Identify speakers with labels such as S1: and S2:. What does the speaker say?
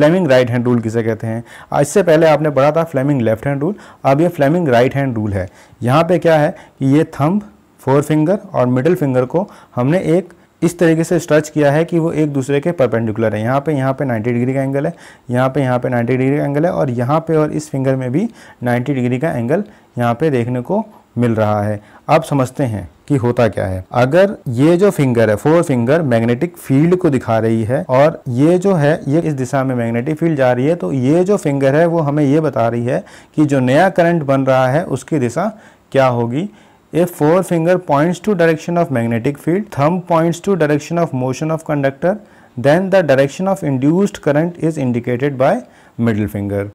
S1: Fleming right hand rule किसे कहते हैं इससे पहले आपने पढ़ा था फ्लेमिंग लेफ्ट हैंड रूल अब ये फ्लेमिंग राइट हैंड रूल है यहाँ पे क्या है कि ये थंब फोर फिंगर और मिडिल फिंगर को हमने एक इस तरीके से स्ट्रच किया है कि वो एक दूसरे के परपेंडिकुलर है यहाँ पे यहाँ पे 90 डिग्री का एंगल है यहाँ पे यहाँ पे 90 डिग्री का एंगल है और यहाँ पे और इस फिंगर में भी 90 डिग्री का एंगल यहाँ पे देखने को मिल रहा है आप समझते हैं कि होता क्या है अगर ये जो फिंगर है फोर फिंगर मैग्नेटिक फील्ड को दिखा रही है और ये जो है ये इस दिशा में मैग्नेटिक फील्ड जा रही है तो ये जो फिंगर है वो हमें ये बता रही है कि जो नया करंट बन रहा है उसकी दिशा क्या होगी a forefinger points to direction of magnetic field thumb points to direction of motion of conductor then the direction of induced current is indicated by middle finger